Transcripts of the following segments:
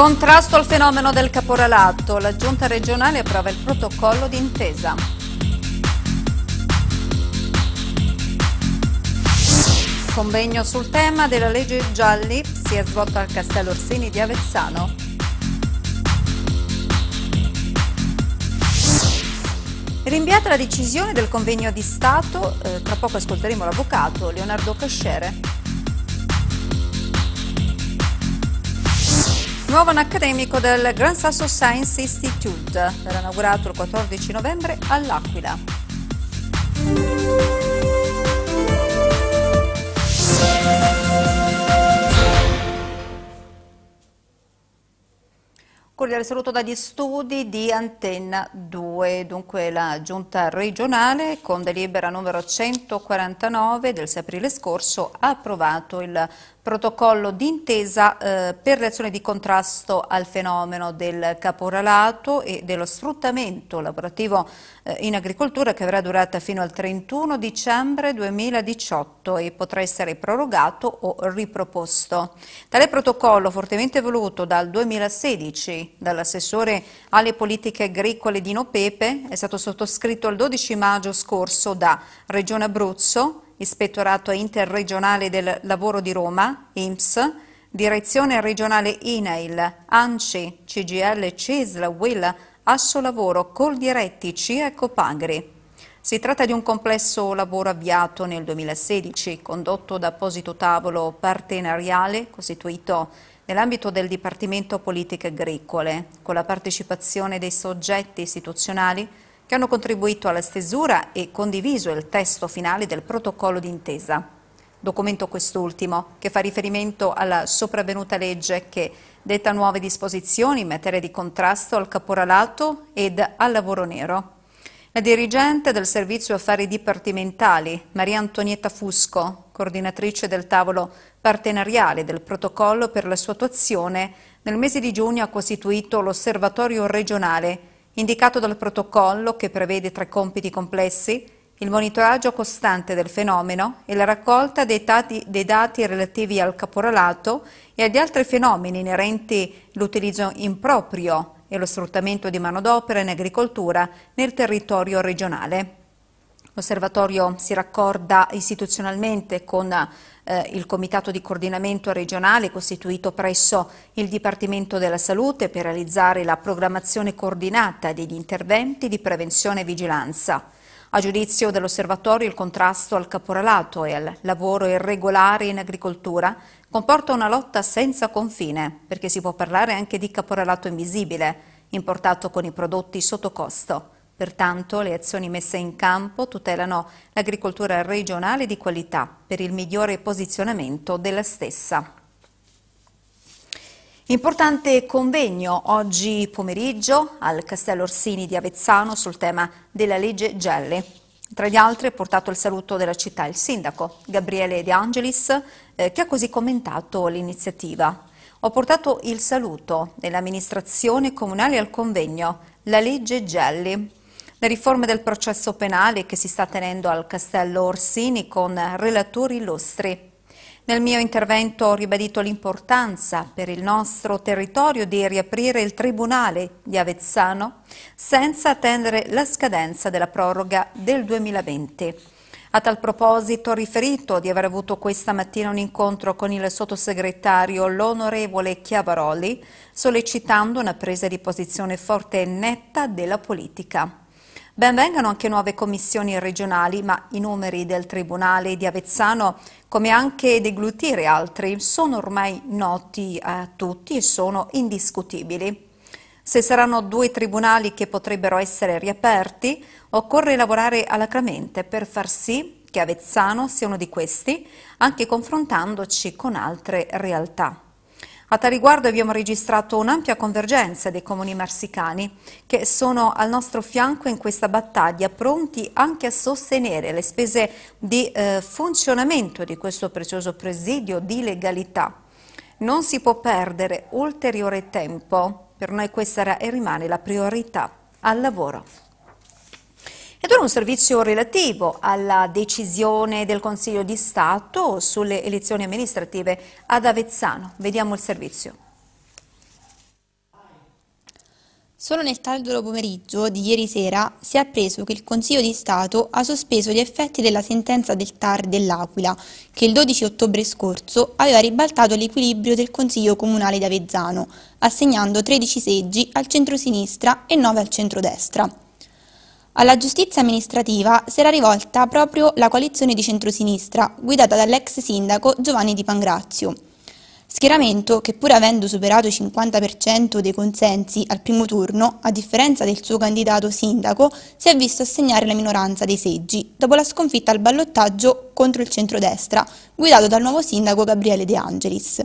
Contrasto al fenomeno del caporalato, la giunta regionale approva il protocollo d'intesa. Convegno sul tema della legge gialli si è svolto al Castello Orsini di Avezzano. Rinviata la decisione del convegno di Stato, eh, tra poco ascolteremo l'avvocato Leonardo Cascere. nuovo accademico del Gran Sasso Science Institute, Verrà inaugurato il 14 novembre all'Aquila. Cordiale saluto dagli studi di Antenna 2, dunque la giunta regionale con delibera numero 149 del 6 aprile scorso ha approvato il protocollo d'intesa eh, per le azioni di contrasto al fenomeno del caporalato e dello sfruttamento lavorativo eh, in agricoltura che avrà durata fino al 31 dicembre 2018 e potrà essere prorogato o riproposto. Tale protocollo, fortemente voluto dal 2016 dall'assessore alle politiche agricole Dino Pepe, è stato sottoscritto il 12 maggio scorso da Regione Abruzzo, Ispettorato Interregionale del Lavoro di Roma, IMS, Direzione Regionale INAIL, ANCI, CGL, CISL, WIL, Assolavoro, Coldiretti, CIA e Copagri. Si tratta di un complesso lavoro avviato nel 2016, condotto da apposito tavolo partenariale costituito nell'ambito del Dipartimento Politiche Agricole, con la partecipazione dei soggetti istituzionali che hanno contribuito alla stesura e condiviso il testo finale del protocollo d'intesa. Documento quest'ultimo che fa riferimento alla sopravvenuta legge che detta nuove disposizioni in materia di contrasto al caporalato ed al lavoro nero. La dirigente del Servizio Affari Dipartimentali, Maria Antonietta Fusco, coordinatrice del tavolo partenariale del protocollo per la sua attuazione, nel mese di giugno ha costituito l'osservatorio regionale indicato dal protocollo che prevede tre compiti complessi, il monitoraggio costante del fenomeno e la raccolta dei, tati, dei dati relativi al caporalato e agli altri fenomeni inerenti l'utilizzo improprio e lo sfruttamento di manodopera in agricoltura nel territorio regionale. L'osservatorio si raccorda istituzionalmente con eh, il Comitato di Coordinamento Regionale costituito presso il Dipartimento della Salute per realizzare la programmazione coordinata degli interventi di prevenzione e vigilanza. A giudizio dell'osservatorio il contrasto al caporalato e al lavoro irregolare in agricoltura comporta una lotta senza confine, perché si può parlare anche di caporalato invisibile, importato con i prodotti sotto costo. Pertanto le azioni messe in campo tutelano l'agricoltura regionale di qualità per il migliore posizionamento della stessa. Importante convegno oggi pomeriggio al Castello Orsini di Avezzano sul tema della legge Gelle. Tra gli altri è portato il saluto della città il sindaco Gabriele De Angelis eh, che ha così commentato l'iniziativa. Ho portato il saluto dell'amministrazione comunale al convegno, la legge Gelli, le riforme del processo penale che si sta tenendo al Castello Orsini con relatori illustri. Nel mio intervento ho ribadito l'importanza per il nostro territorio di riaprire il Tribunale di Avezzano senza attendere la scadenza della proroga del 2020. A tal proposito ho riferito di aver avuto questa mattina un incontro con il sottosegretario l'onorevole Chiavaroli sollecitando una presa di posizione forte e netta della politica. Ben vengano anche nuove commissioni regionali, ma i numeri del Tribunale di Avezzano, come anche deglutire altri, sono ormai noti a tutti e sono indiscutibili. Se saranno due tribunali che potrebbero essere riaperti, occorre lavorare alacramente per far sì che Avezzano sia uno di questi, anche confrontandoci con altre realtà. A tal riguardo abbiamo registrato un'ampia convergenza dei comuni marsicani che sono al nostro fianco in questa battaglia, pronti anche a sostenere le spese di eh, funzionamento di questo prezioso presidio di legalità. Non si può perdere ulteriore tempo, per noi questa era e rimane la priorità al lavoro ed ora un servizio relativo alla decisione del Consiglio di Stato sulle elezioni amministrative ad Avezzano. Vediamo il servizio. Solo nel tardo pomeriggio di ieri sera si è appreso che il Consiglio di Stato ha sospeso gli effetti della sentenza del TAR dell'Aquila, che il 12 ottobre scorso aveva ribaltato l'equilibrio del Consiglio Comunale di Avezzano, assegnando 13 seggi al centro-sinistra e 9 al centro-destra. Alla giustizia amministrativa si era rivolta proprio la coalizione di centrosinistra, guidata dall'ex sindaco Giovanni Di Pangrazio. Schieramento che pur avendo superato il 50% dei consensi al primo turno, a differenza del suo candidato sindaco, si è visto assegnare la minoranza dei seggi, dopo la sconfitta al ballottaggio contro il centrodestra, guidato dal nuovo sindaco Gabriele De Angelis.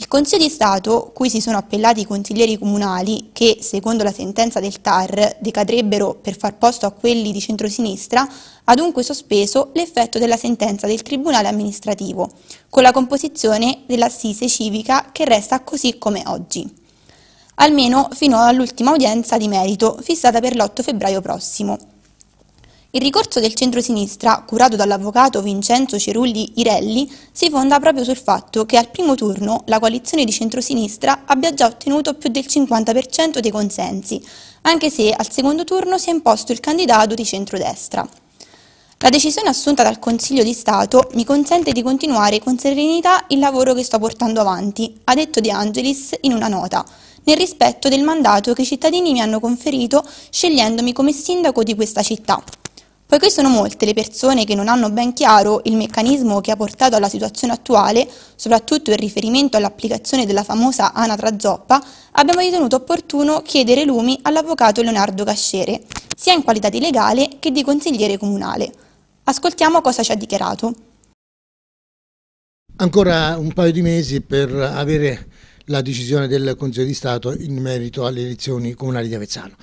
Il Consiglio di Stato, cui si sono appellati i consiglieri comunali, che secondo la sentenza del TAR decadrebbero per far posto a quelli di centrosinistra, ha dunque sospeso l'effetto della sentenza del Tribunale amministrativo, con la composizione dell'assise civica che resta così come oggi. Almeno fino all'ultima udienza di merito, fissata per l'8 febbraio prossimo. Il ricorso del centrosinistra, curato dall'avvocato Vincenzo Cerulli Irelli, si fonda proprio sul fatto che al primo turno la coalizione di centrosinistra abbia già ottenuto più del 50% dei consensi, anche se al secondo turno si è imposto il candidato di centrodestra. La decisione assunta dal Consiglio di Stato mi consente di continuare con serenità il lavoro che sto portando avanti, ha detto De Angelis in una nota, nel rispetto del mandato che i cittadini mi hanno conferito scegliendomi come sindaco di questa città. Poiché sono molte le persone che non hanno ben chiaro il meccanismo che ha portato alla situazione attuale, soprattutto in riferimento all'applicazione della famosa anatra zoppa, abbiamo ritenuto opportuno chiedere lumi all'avvocato Leonardo Cascere, sia in qualità di legale che di consigliere comunale. Ascoltiamo cosa ci ha dichiarato. Ancora un paio di mesi per avere la decisione del Consiglio di Stato in merito alle elezioni comunali di Avezzano.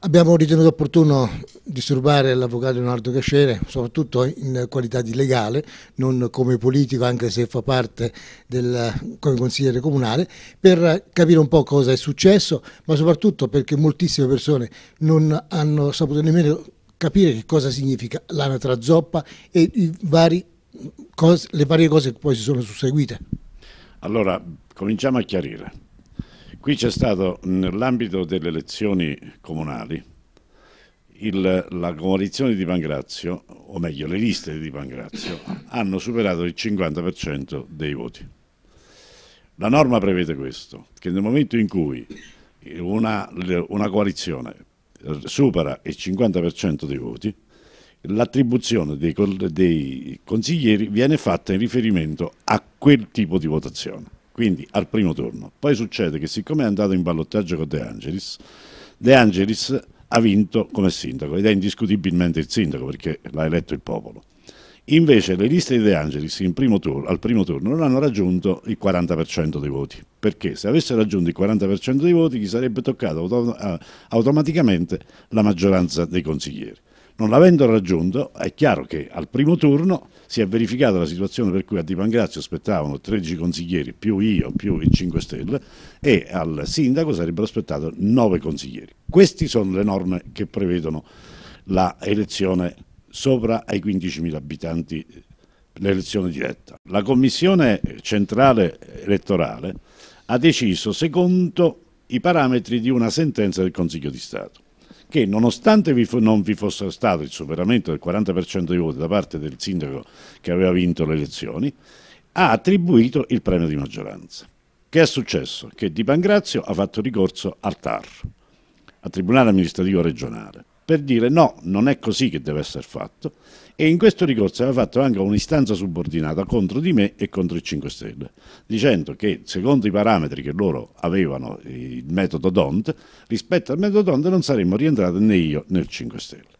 Abbiamo ritenuto opportuno disturbare l'avvocato Leonardo Cascere, soprattutto in qualità di legale, non come politico, anche se fa parte del, come consigliere comunale, per capire un po' cosa è successo, ma soprattutto perché moltissime persone non hanno saputo nemmeno capire che cosa significa l'anatra zoppa e vari cose, le varie cose che poi si sono susseguite. Allora, cominciamo a chiarire. Qui c'è stato nell'ambito delle elezioni comunali il, la coalizione di Pangrazio, o meglio le liste di Pangrazio, hanno superato il 50% dei voti. La norma prevede questo, che nel momento in cui una, una coalizione eh, supera il 50% dei voti, l'attribuzione dei, dei consiglieri viene fatta in riferimento a quel tipo di votazione quindi al primo turno. Poi succede che siccome è andato in ballottaggio con De Angelis, De Angelis ha vinto come sindaco ed è indiscutibilmente il sindaco perché l'ha eletto il popolo. Invece le liste di De Angelis primo turno, al primo turno non hanno raggiunto il 40% dei voti, perché se avesse raggiunto il 40% dei voti gli sarebbe toccata automaticamente la maggioranza dei consiglieri. Non l'avendo raggiunto, è chiaro che al primo turno si è verificata la situazione per cui a Di Pangrazio aspettavano 13 consiglieri più io più i 5 Stelle e al sindaco sarebbero aspettati 9 consiglieri. Queste sono le norme che prevedono l'elezione sopra ai 15.000 abitanti, l'elezione diretta. La Commissione centrale elettorale ha deciso secondo i parametri di una sentenza del Consiglio di Stato che nonostante vi non vi fosse stato il superamento del 40% dei voti da parte del sindaco che aveva vinto le elezioni, ha attribuito il premio di maggioranza. Che è successo? Che Di Pangrazio ha fatto ricorso al TAR, al Tribunale Amministrativo Regionale per dire no, non è così che deve essere fatto e in questo ricorso aveva fatto anche un'istanza subordinata contro di me e contro il 5 Stelle, dicendo che secondo i parametri che loro avevano, il metodo DONT, rispetto al metodo DONT non saremmo rientrati né io né il 5 Stelle.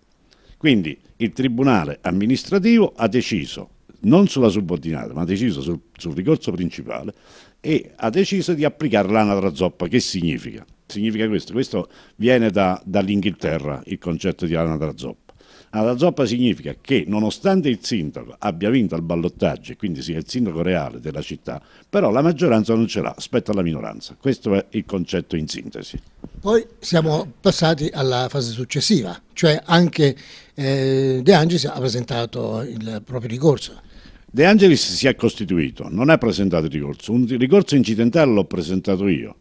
Quindi il Tribunale amministrativo ha deciso, non sulla subordinata, ma ha deciso sul, sul ricorso principale e ha deciso di applicare l'anatra zoppa, che significa? Significa questo, questo viene da, dall'Inghilterra il concetto di anatra zoppa. Anatra zoppa significa che nonostante il sindaco abbia vinto al ballottaggio e quindi sia il sindaco reale della città, però la maggioranza non ce l'ha, spetta alla minoranza. Questo è il concetto in sintesi. Poi siamo passati alla fase successiva, cioè anche eh, De Angelis ha presentato il proprio ricorso. De Angelis si è costituito, non ha presentato il ricorso, un ricorso incidentale l'ho presentato io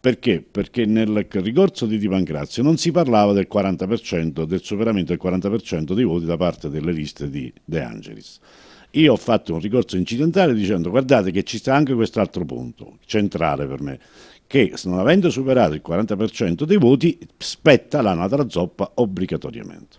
perché? Perché nel ricorso di Di Pancrazio non si parlava del 40%, del superamento del 40% dei voti da parte delle liste di De Angelis. Io ho fatto un ricorso incidentale dicendo guardate che ci sta anche quest'altro punto, centrale per me, che non avendo superato il 40% dei voti spetta l'anatra zoppa obbligatoriamente.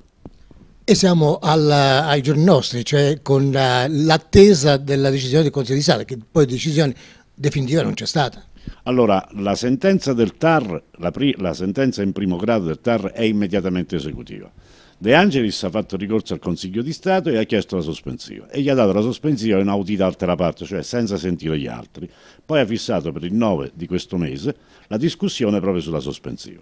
E siamo alla, ai giorni nostri, cioè con l'attesa della decisione del Consiglio di Sala, che poi decisione definitiva non c'è stata. Allora, la sentenza del TAR, la, la sentenza in primo grado del TAR è immediatamente esecutiva. De Angelis ha fatto ricorso al Consiglio di Stato e ha chiesto la sospensiva e gli ha dato la sospensiva in audita altera parte, cioè senza sentire gli altri. Poi ha fissato per il 9 di questo mese la discussione proprio sulla sospensiva.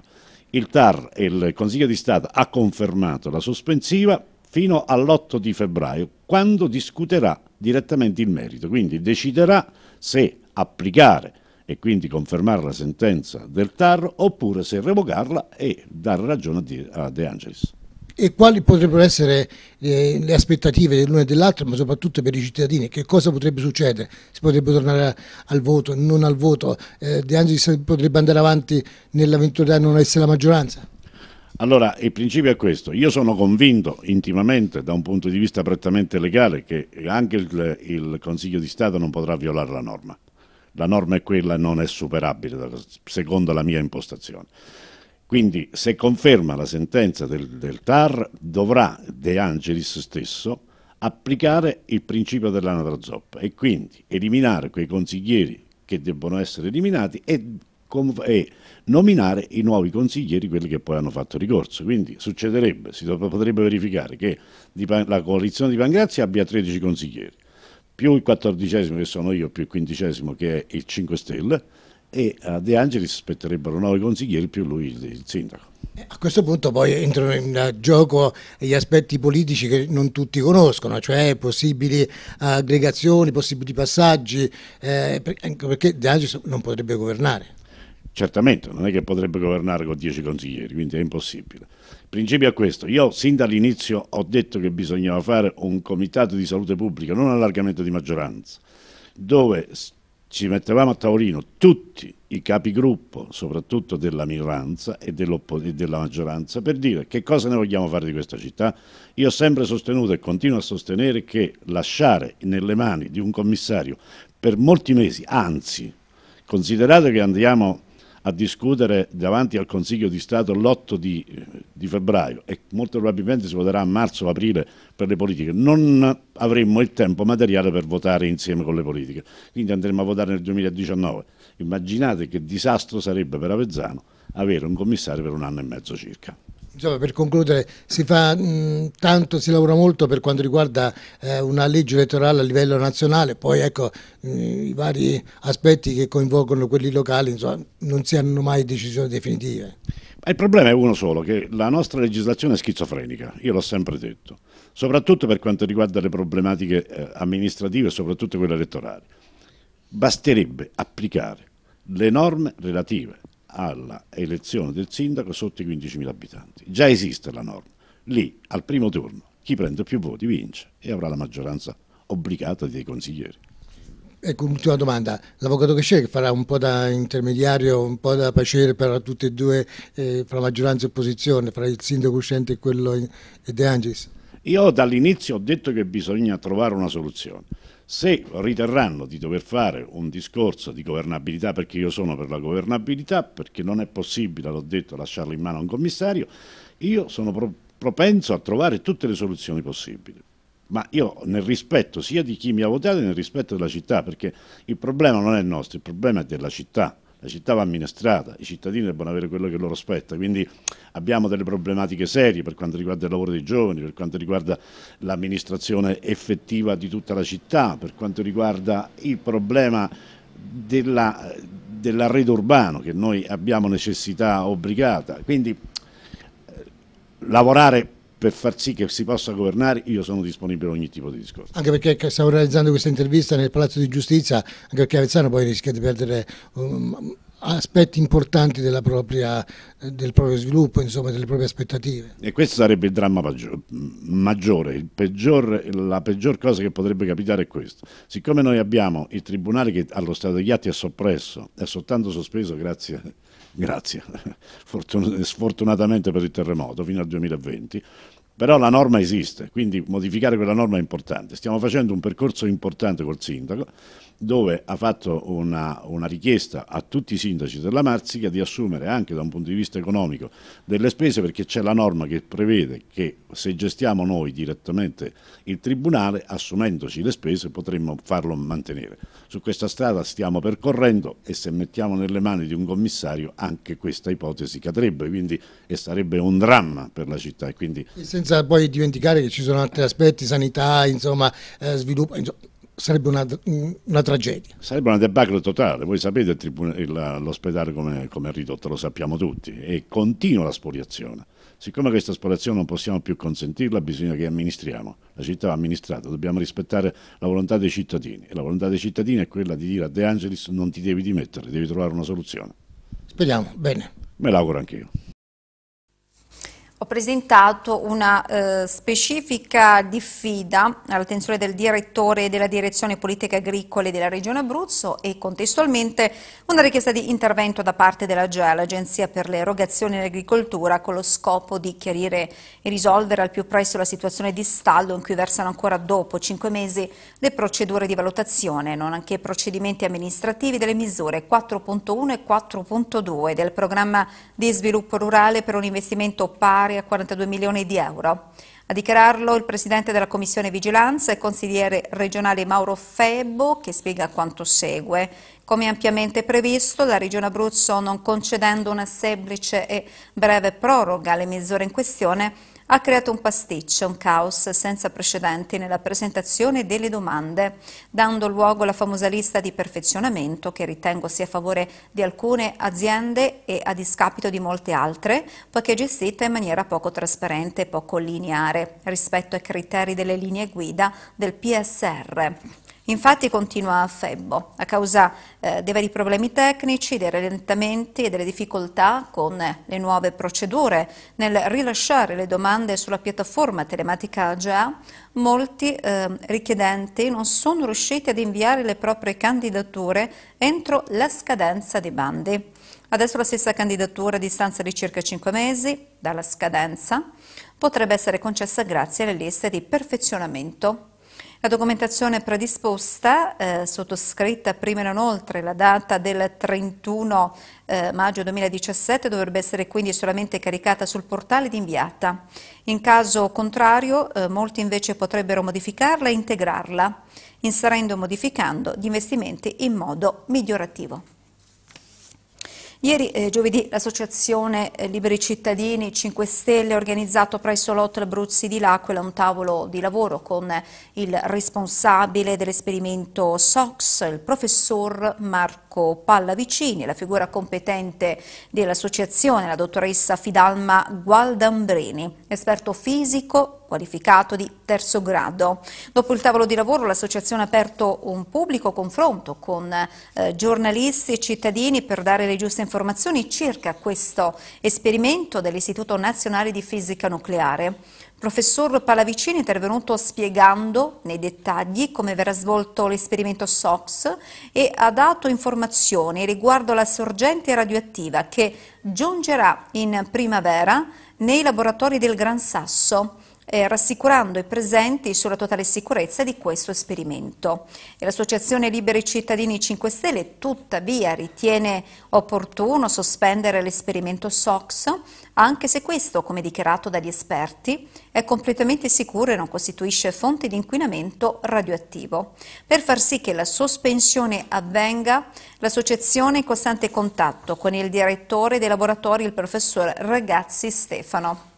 Il TAR e il Consiglio di Stato ha confermato la sospensiva fino all'8 di febbraio, quando discuterà direttamente il merito, quindi deciderà se applicare e quindi confermare la sentenza del TAR oppure se revocarla e dare ragione a De Angelis. E quali potrebbero essere eh, le aspettative dell'uno e dell'altro, ma soprattutto per i cittadini? Che cosa potrebbe succedere? Si potrebbe tornare al voto, non al voto? Eh, De Angelis potrebbe andare avanti nell'avventura di non essere la maggioranza? Allora, il principio è questo. Io sono convinto intimamente, da un punto di vista prettamente legale, che anche il, il Consiglio di Stato non potrà violare la norma la norma è quella e non è superabile, secondo la mia impostazione. Quindi, se conferma la sentenza del, del TAR, dovrà De Angelis stesso applicare il principio dell'anatra zoppa e quindi eliminare quei consiglieri che debbono essere eliminati e, e, nominare i nuovi consiglieri, quelli che poi hanno fatto ricorso. Quindi succederebbe, si potrebbe verificare che la coalizione di Pangrazia abbia 13 consiglieri, più il quattordicesimo che sono io, più il quindicesimo che è il 5 Stelle, e a eh, De Angelis spetterebbero nove consiglieri più lui il sindaco. A questo punto poi entrano in gioco gli aspetti politici che non tutti conoscono, cioè possibili eh, aggregazioni, possibili passaggi, eh, perché De Angelis non potrebbe governare. Certamente, non è che potrebbe governare con 10 consiglieri, quindi è impossibile. Il principio è questo, io sin dall'inizio ho detto che bisognava fare un comitato di salute pubblica, non un allargamento di maggioranza, dove ci mettevamo a tavolino tutti i capigruppo, soprattutto della minoranza e, e della maggioranza, per dire che cosa ne vogliamo fare di questa città. Io ho sempre sostenuto e continuo a sostenere che lasciare nelle mani di un commissario per molti mesi, anzi, considerate che andiamo a discutere davanti al Consiglio di Stato l'8 di, di, febbraio e molto probabilmente si voterà a marzo o aprile per le politiche, non avremmo il tempo materiale per votare insieme con le politiche. Quindi andremo a votare nel 2019. Immaginate che disastro sarebbe per Avezzano avere un commissario per un anno e mezzo circa per concludere, si, fa, mh, tanto, si lavora molto per quanto riguarda eh, una legge elettorale a livello nazionale, poi ecco, mh, i vari aspetti che coinvolgono quelli locali insomma, non si hanno mai decisioni definitive. il problema è uno solo, che la nostra legislazione è schizofrenica, io l'ho sempre detto, soprattutto per quanto riguarda le problematiche eh, amministrative e soprattutto quelle elettorali. Basterebbe applicare le norme relative alla elezione del sindaco sotto i 15.000 abitanti. Già esiste la norma. Lì, al primo turno, chi prende più voti vince e avrà la maggioranza obbligata dei consiglieri. Ecco, un'ultima domanda. L'avvocato Cascè che farà un po' da intermediario, un po' da paciere per tutti e due, eh, fra maggioranza e opposizione, fra il sindaco uscente e quello in, e De Angelis? Io dall'inizio ho detto che bisogna trovare una soluzione se riterranno di dover fare un discorso di governabilità, perché io sono per la governabilità, perché non è possibile, l'ho detto, lasciarlo in mano a un commissario, io sono pro propenso a trovare tutte le soluzioni possibili. Ma io nel rispetto sia di chi mi ha votato che nel rispetto della città, perché il problema non è nostro, il problema è della città la città va amministrata, i cittadini devono avere quello che loro spetta, quindi abbiamo delle problematiche serie per quanto riguarda il lavoro dei giovani, per quanto riguarda l'amministrazione effettiva di tutta la città, per quanto riguarda il problema della, dell'arredo urbano che noi abbiamo necessità obbligata, quindi eh, lavorare per far sì che si possa governare, io sono disponibile a ogni tipo di discorso. Anche perché stiamo realizzando questa intervista nel Palazzo di Giustizia, anche perché Avezzano poi rischia di perdere um, aspetti importanti propria, eh, del proprio sviluppo, insomma, delle proprie aspettative. E questo sarebbe il dramma maggiore, il peggior, la peggior cosa che potrebbe capitare è questo. Siccome noi abbiamo il Tribunale che allo Stato degli Atti è soppresso, è soltanto sospeso grazie a grazie, sfortunatamente per il terremoto, fino al 2020, però la norma esiste, quindi modificare quella norma è importante. Stiamo facendo un percorso importante col sindaco dove ha fatto una, una, richiesta a tutti i sindaci della Marsica di assumere anche da un punto di vista economico delle spese perché c'è la norma che prevede che se gestiamo noi direttamente il Tribunale, assumendoci le spese, potremmo farlo mantenere. Su questa strada stiamo percorrendo e se mettiamo nelle mani di un commissario anche questa ipotesi cadrebbe quindi, e sarebbe un dramma per la città. Quindi... senza poi dimenticare che ci sono altri aspetti, sanità, insomma, eh, sviluppo, insomma, sarebbe una, una, tragedia. Sarebbe una debacle totale. Voi sapete tribun- l'ospedale come è ridotto, lo sappiamo tutti, e continua la spoliazione. Siccome questa spoliazione non possiamo più consentirla, bisogna che amministriamo. La città va amministrata, dobbiamo rispettare la volontà dei cittadini. E la volontà dei cittadini è quella di dire a De Angelis non ti devi dimettere, devi trovare una soluzione. Speriamo, bene. Me l'auguro anch'io ho presentato una eh, specifica diffida all'attenzione del direttore della Direzione Politiche Agricole della Regione Abruzzo e contestualmente una richiesta di intervento da parte della GEA, l'Agenzia per le erogazioni in agricoltura, con lo scopo di chiarire e risolvere al più presto la situazione di stallo in cui versano ancora dopo cinque mesi le procedure di valutazione, non anche i procedimenti amministrativi delle misure 4.1 e 4.2 del programma di sviluppo rurale per un investimento pari pari a 42 milioni di euro. A dichiararlo il presidente della Commissione Vigilanza e consigliere regionale Mauro Febbo che spiega quanto segue. Come ampiamente previsto, la Regione Abruzzo, non concedendo una semplice e breve proroga alle misure in questione, ha creato un pasticcio, un caos senza precedenti nella presentazione delle domande, dando luogo alla famosa lista di perfezionamento che ritengo sia a favore di alcune aziende e a discapito di molte altre, poiché gestita in maniera poco trasparente e poco lineare rispetto ai criteri delle linee guida del PSR. Infatti continua a Febbo a causa eh, dei vari problemi tecnici, dei rallentamenti e delle difficoltà con le nuove procedure nel rilasciare le domande sulla piattaforma telematica AGEA. molti eh, richiedenti non sono riusciti ad inviare le proprie candidature entro la scadenza dei bandi. Adesso la stessa candidatura a distanza di circa 5 mesi dalla scadenza potrebbe essere concessa grazie alle liste di perfezionamento la documentazione predisposta, eh, sottoscritta prima e non oltre la data del 31 eh, maggio 2017, dovrebbe essere quindi solamente caricata sul portale di inviata. In caso contrario, eh, molti invece potrebbero modificarla e integrarla, inserendo e modificando gli investimenti in modo migliorativo. Ieri eh, giovedì l'associazione eh, Liberi Cittadini 5 Stelle ha organizzato presso l'Hotel Bruzzi di L'Aquila un tavolo di lavoro con eh, il responsabile dell'esperimento SOX, il professor Marco Pallavicini, la figura competente dell'associazione, la dottoressa Fidalma Gualdambrini, esperto fisico qualificato di terzo grado. Dopo il tavolo di lavoro l'associazione ha aperto un pubblico confronto con eh, giornalisti e cittadini per dare le giuste informazioni circa questo esperimento dell'Istituto Nazionale di Fisica Nucleare. Il professor Palavicini è intervenuto spiegando nei dettagli come verrà svolto l'esperimento SOX e ha dato informazioni riguardo la sorgente radioattiva che giungerà in primavera nei laboratori del Gran Sasso eh, rassicurando i presenti sulla totale sicurezza di questo esperimento. L'Associazione Liberi Cittadini 5 Stelle tuttavia ritiene opportuno sospendere l'esperimento SOX anche se questo, come dichiarato dagli esperti, è completamente sicuro e non costituisce fonte di inquinamento radioattivo. Per far sì che la sospensione avvenga, l'associazione è in costante contatto con il direttore dei laboratori, il professor Ragazzi Stefano.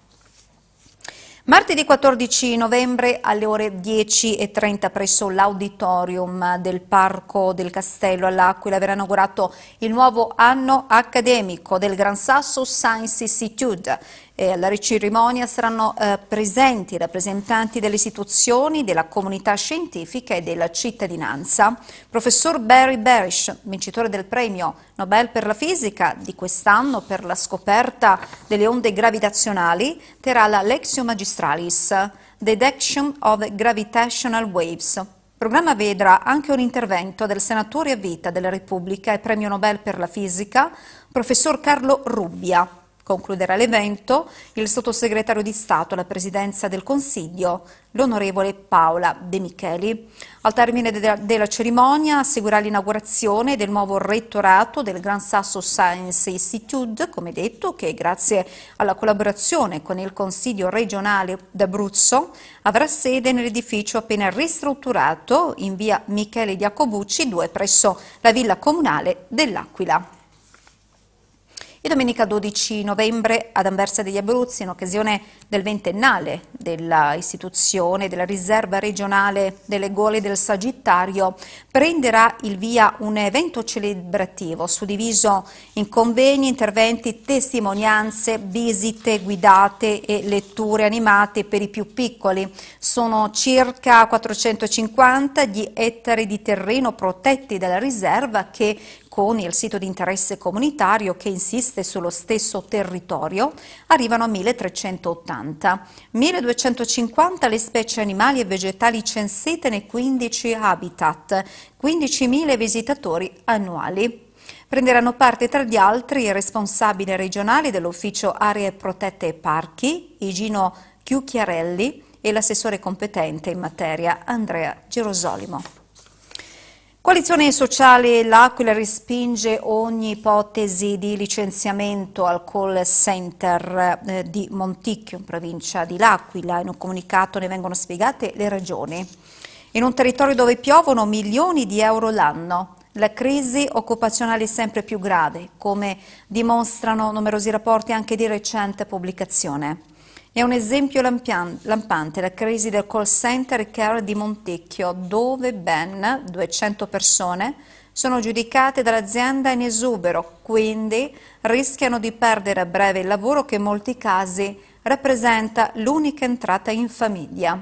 Martedì 14 novembre alle ore 10.30 presso l'auditorium del Parco del Castello all'Aquila verrà inaugurato il nuovo anno accademico del Gran Sasso Science Institute. Eh, alla cerimonia saranno eh, presenti rappresentanti delle istituzioni, della comunità scientifica e della cittadinanza. Professor Barry Barish, vincitore del premio Nobel per la fisica di quest'anno per la scoperta delle onde gravitazionali, terrà la Lexio Magistralis, Detection of Gravitational Waves, il programma vedrà anche un intervento del senatore a vita della Repubblica e premio Nobel per la fisica, professor Carlo Rubbia. Concluderà l'evento il sottosegretario di Stato alla Presidenza del Consiglio, l'onorevole Paola De Micheli. Al termine de della cerimonia seguirà l'inaugurazione del nuovo rettorato del Gran Sasso Science Institute, come detto, che grazie alla collaborazione con il Consiglio regionale d'Abruzzo avrà sede nell'edificio appena ristrutturato in via Michele Diacobucci 2 presso la Villa Comunale dell'Aquila. E domenica 12 novembre ad Anversa degli Abruzzi, in occasione del ventennale dell'istituzione della riserva regionale delle gole del Sagittario, prenderà il via un evento celebrativo suddiviso in convegni, interventi, testimonianze, visite guidate e letture animate per i più piccoli. Sono circa 450 gli ettari di terreno protetti dalla riserva che Coni, il sito di interesse comunitario che insiste sullo stesso territorio, arrivano a 1380. 1250 le specie animali e vegetali censite nei 15 habitat, 15.000 visitatori annuali. Prenderanno parte tra gli altri i responsabili regionali dell'Ufficio Aree Protette e Parchi, Igino Chiucchiarelli, e l'assessore competente in materia Andrea Gerosolimo. Coalizione sociale L'Aquila respinge ogni ipotesi di licenziamento al call center eh, di Monticchio, in provincia di L'Aquila. In un comunicato ne vengono spiegate le ragioni. In un territorio dove piovono milioni di euro l'anno, la crisi occupazionale è sempre più grave, come dimostrano numerosi rapporti anche di recente pubblicazione. È un esempio lampante la crisi del call center e care di Montecchio, dove ben 200 persone sono giudicate dall'azienda in esubero, quindi rischiano di perdere a breve il lavoro che in molti casi rappresenta l'unica entrata in famiglia.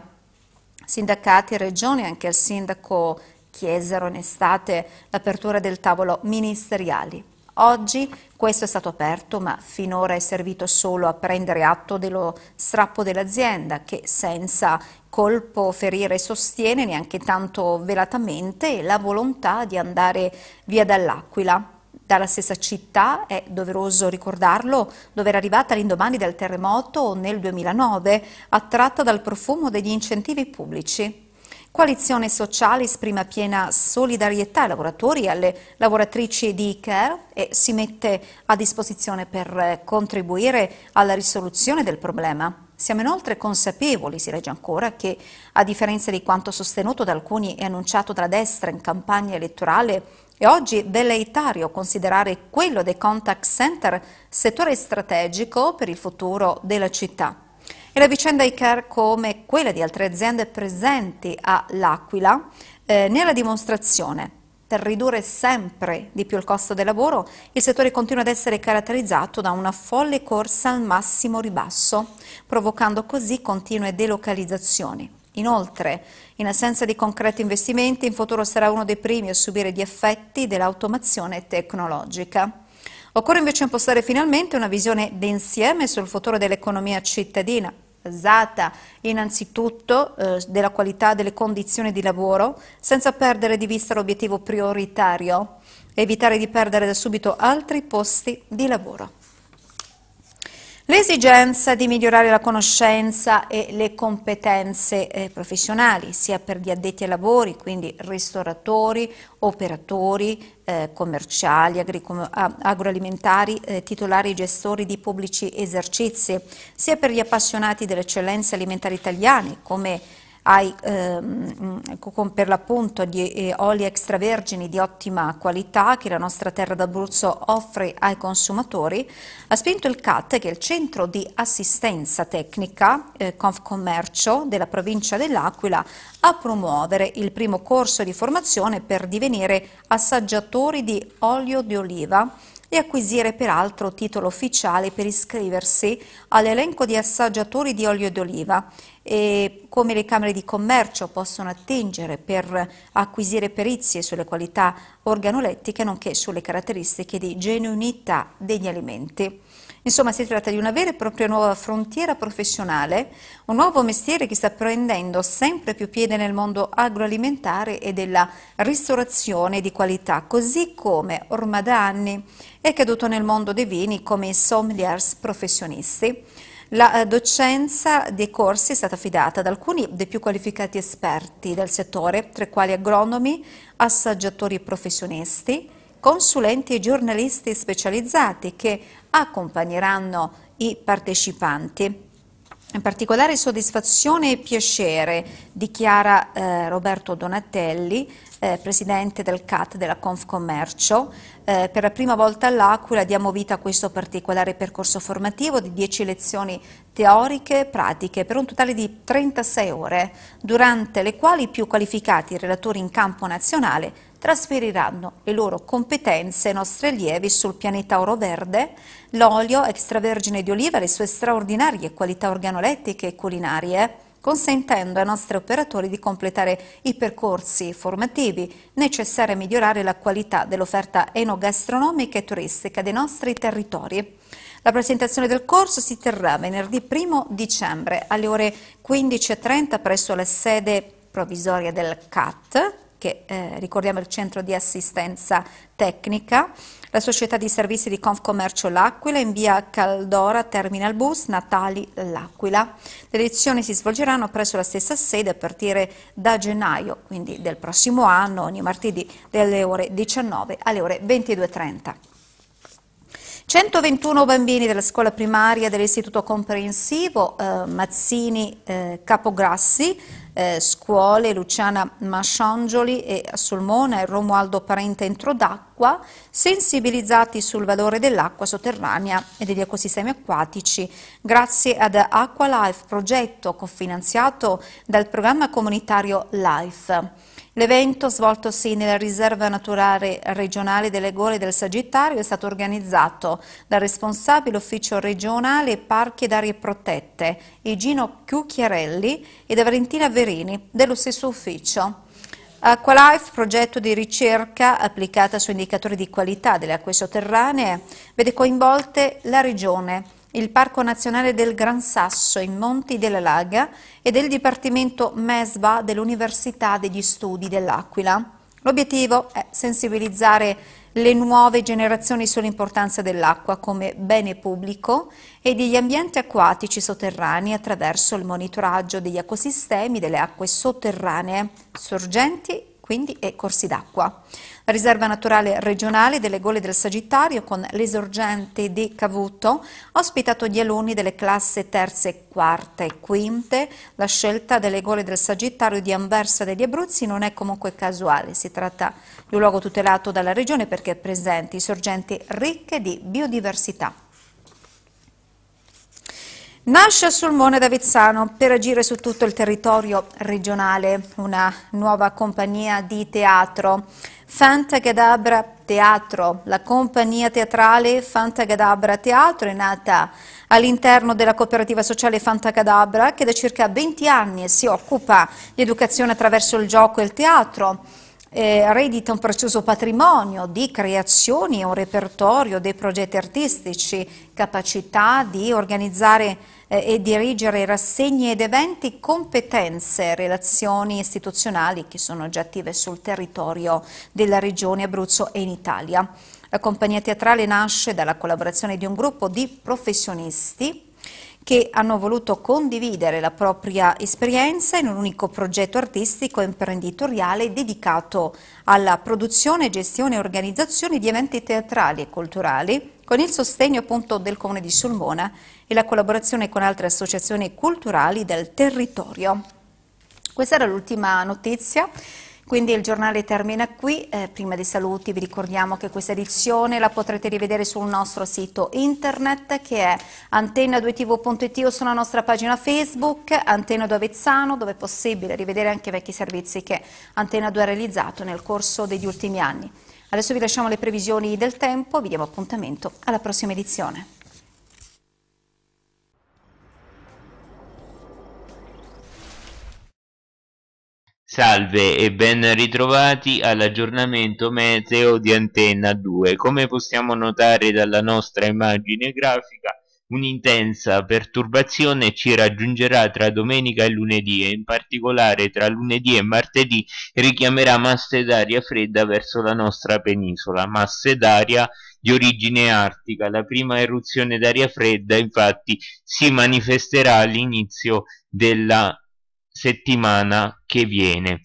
Sindacati e regioni, anche il sindaco chiesero in estate l'apertura del tavolo ministeriali. Oggi questo è stato aperto, ma finora è servito solo a prendere atto dello strappo dell'azienda che senza colpo ferire sostiene neanche tanto velatamente la volontà di andare via dall'Aquila dalla stessa città, è doveroso ricordarlo, dove era arrivata l'indomani del terremoto nel 2009, attratta dal profumo degli incentivi pubblici. Coalizione Sociale esprime piena solidarietà ai lavoratori e alle lavoratrici di Icare e si mette a disposizione per eh, contribuire alla risoluzione del problema. Siamo inoltre consapevoli, si legge ancora, che a differenza di quanto sostenuto da alcuni e annunciato dalla destra in campagna elettorale, è oggi velleitario considerare quello dei contact center settore strategico per il futuro della città la vicenda ICAR come quella di altre aziende presenti all'Aquila L'Aquila eh, nella dimostrazione per ridurre sempre di più il costo del lavoro, il settore continua ad essere caratterizzato da una folle corsa al massimo ribasso, provocando così continue delocalizzazioni. Inoltre, in assenza di concreti investimenti, in futuro sarà uno dei primi a subire gli effetti dell'automazione tecnologica. Occorre invece impostare finalmente una visione d'insieme sul futuro dell'economia cittadina, innanzitutto eh, della qualità delle condizioni di lavoro senza perdere di vista l'obiettivo prioritario, evitare di perdere da subito altri posti di lavoro. L'esigenza di migliorare la conoscenza e le competenze eh, professionali, sia per gli addetti ai lavori, quindi ristoratori, operatori, eh, commerciali, agroalimentari, eh, titolari e gestori di pubblici esercizi, sia per gli appassionati delle eccellenze alimentari italiane, come ai, ehm, per l'appunto di eh, oli extravergini di ottima qualità che la nostra terra d'Abruzzo offre ai consumatori, ha spinto il CAT, che è il centro di assistenza tecnica eh, Confcommercio della provincia dell'Aquila, a promuovere il primo corso di formazione per divenire assaggiatori di olio di oliva e acquisire peraltro titolo ufficiale per iscriversi all'elenco di assaggiatori di olio d'oliva e come le Camere di Commercio possono attingere per acquisire perizie sulle qualità organolettiche nonché sulle caratteristiche di genuinità degli alimenti. Insomma, si tratta di una vera e propria nuova frontiera professionale, un nuovo mestiere che sta prendendo sempre più piede nel mondo agroalimentare e della ristorazione di qualità, così come ormai da anni è caduto nel mondo dei vini come sommeliers professionisti. La eh, docenza dei corsi è stata affidata ad alcuni dei più qualificati esperti del settore, tra i quali agronomi, assaggiatori professionisti, consulenti e giornalisti specializzati che accompagneranno i partecipanti. In particolare soddisfazione e piacere dichiara eh, Roberto Donatelli, eh, presidente del CAT della Confcommercio. Eh, per la prima volta all'Aquila diamo vita a questo particolare percorso formativo di 10 lezioni teoriche e pratiche per un totale di 36 ore, durante le quali i più qualificati relatori in campo nazionale trasferiranno le loro competenze ai nostri allievi sul pianeta oro verde, l'olio extravergine di oliva e le sue straordinarie qualità organolettiche e culinarie consentendo ai nostri operatori di completare i percorsi formativi necessari a migliorare la qualità dell'offerta enogastronomica e turistica dei nostri territori. La presentazione del corso si terrà venerdì 1 dicembre alle ore 15.30 presso la sede provvisoria del CAT, che eh, ricordiamo è il centro di assistenza tecnica, la società di servizi di Confcommercio L'Aquila in via Caldora Terminal Bus Natali L'Aquila. Le lezioni si svolgeranno presso la stessa sede a partire da gennaio, quindi del prossimo anno, ogni martedì dalle ore 19 alle ore 22.30. 121 bambini della scuola primaria dell'istituto comprensivo eh, Mazzini eh, Capograssi, eh, scuole Luciana Masciangioli e Sulmona e Romualdo Parente Entrodacqua, sensibilizzati sul valore dell'acqua sotterranea e degli ecosistemi acquatici, grazie ad Aqualife, progetto cofinanziato dal programma comunitario LIFE. L'evento, svoltosi nella riserva naturale regionale delle Gole del Sagittario, è stato organizzato dal responsabile ufficio regionale Parchi ed Aree Protette, Igino Chiucchiarelli e da Valentina Verini, dello stesso ufficio. Aqualife, progetto di ricerca applicata su indicatori di qualità delle acque sotterranee, vede coinvolte la regione, il Parco Nazionale del Gran Sasso in Monti della Laga e del Dipartimento MESBA dell'Università degli Studi dell'Aquila. L'obiettivo è sensibilizzare le nuove generazioni sull'importanza dell'acqua come bene pubblico e degli ambienti acquatici sotterranei attraverso il monitoraggio degli ecosistemi delle acque sotterranee, sorgenti quindi e corsi d'acqua. La riserva naturale regionale delle gole del Sagittario con l'esorgente di Cavuto ha ospitato gli alunni delle classi terze, quarte e quinte. La scelta delle gole del Sagittario di Anversa degli Abruzzi non è comunque casuale, si tratta di un luogo tutelato dalla regione perché presenti sorgenti ricche di biodiversità. Nasce a Sulmone d'Avezzano per agire su tutto il territorio regionale una nuova compagnia di teatro. Fantacadabra Teatro, la compagnia teatrale Fantacadabra Teatro è nata all'interno della cooperativa sociale Fantacadabra che da circa 20 anni si occupa di educazione attraverso il gioco e il teatro eh, redita un prezioso patrimonio di creazioni e un repertorio dei progetti artistici, capacità di organizzare eh, e dirigere rassegne ed eventi, competenze, e relazioni istituzionali che sono già attive sul territorio della regione Abruzzo e in Italia. La compagnia teatrale nasce dalla collaborazione di un gruppo di professionisti che hanno voluto condividere la propria esperienza in un unico progetto artistico e imprenditoriale dedicato alla produzione, gestione e organizzazione di eventi teatrali e culturali con il sostegno appunto del Comune di Sulmona e la collaborazione con altre associazioni culturali del territorio. Questa era l'ultima notizia. Quindi il giornale termina qui, eh, prima dei saluti vi ricordiamo che questa edizione la potrete rivedere sul nostro sito internet che è antenna2tv.it o sulla nostra pagina Facebook Antenna 2 Avezzano dove è possibile rivedere anche i vecchi servizi che Antenna 2 ha realizzato nel corso degli ultimi anni. Adesso vi lasciamo le previsioni del tempo, vi diamo appuntamento alla prossima edizione. Salve e ben ritrovati all'aggiornamento meteo di Antenna 2. Come possiamo notare dalla nostra immagine grafica, un'intensa perturbazione ci raggiungerà tra domenica e lunedì e in particolare tra lunedì e martedì richiamerà masse d'aria fredda verso la nostra penisola, masse d'aria di origine artica. La prima eruzione d'aria fredda infatti si manifesterà all'inizio della settimana che viene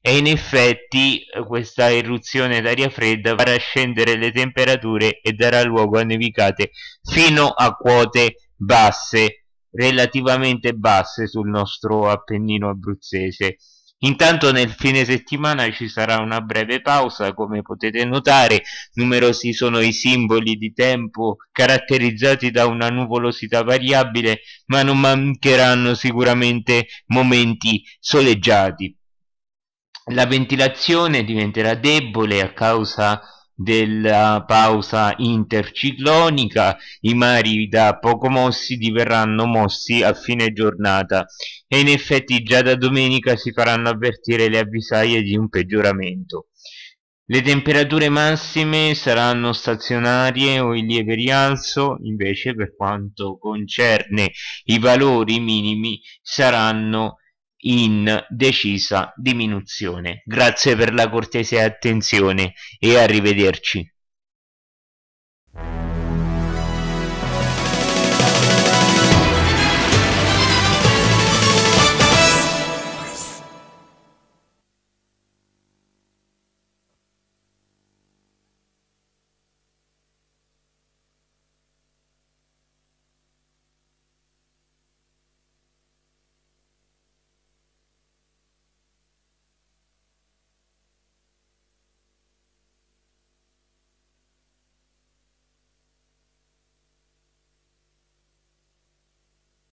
e in effetti eh, questa irruzione d'aria fredda farà scendere le temperature e darà luogo a nevicate fino a quote basse relativamente basse sul nostro appennino abruzzese Intanto nel fine settimana ci sarà una breve pausa, come potete notare numerosi sono i simboli di tempo caratterizzati da una nuvolosità variabile, ma non mancheranno sicuramente momenti soleggiati. La ventilazione diventerà debole a causa di della pausa interciclonica, i mari da poco mossi diverranno mossi a fine giornata e in effetti già da domenica si faranno avvertire le avvisaie di un peggioramento. Le temperature massime saranno stazionarie o in lieve rialzo, invece per quanto concerne i valori minimi saranno in decisa diminuzione. Grazie per la cortesia e attenzione e arrivederci.